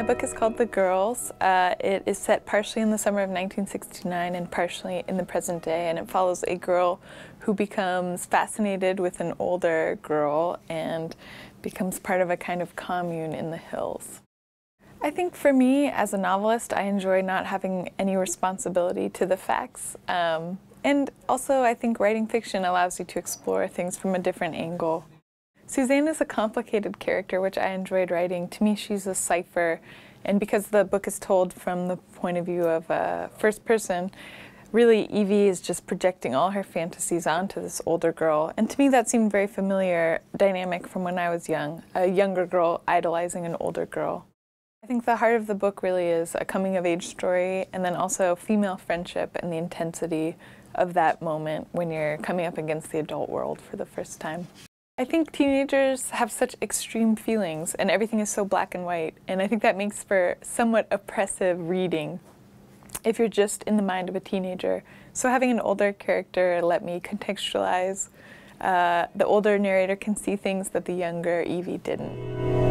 My book is called The Girls. Uh, it is set partially in the summer of 1969 and partially in the present day, and it follows a girl who becomes fascinated with an older girl and becomes part of a kind of commune in the hills. I think for me, as a novelist, I enjoy not having any responsibility to the facts. Um, and also, I think writing fiction allows you to explore things from a different angle. Suzanne is a complicated character, which I enjoyed writing. To me, she's a cipher, and because the book is told from the point of view of a first person, really Evie is just projecting all her fantasies onto this older girl. And to me, that seemed very familiar dynamic from when I was young a younger girl idolizing an older girl. I think the heart of the book really is a coming of age story and then also female friendship and the intensity of that moment when you're coming up against the adult world for the first time. I think teenagers have such extreme feelings and everything is so black and white. And I think that makes for somewhat oppressive reading if you're just in the mind of a teenager. So having an older character let me contextualize. Uh, the older narrator can see things that the younger Evie didn't.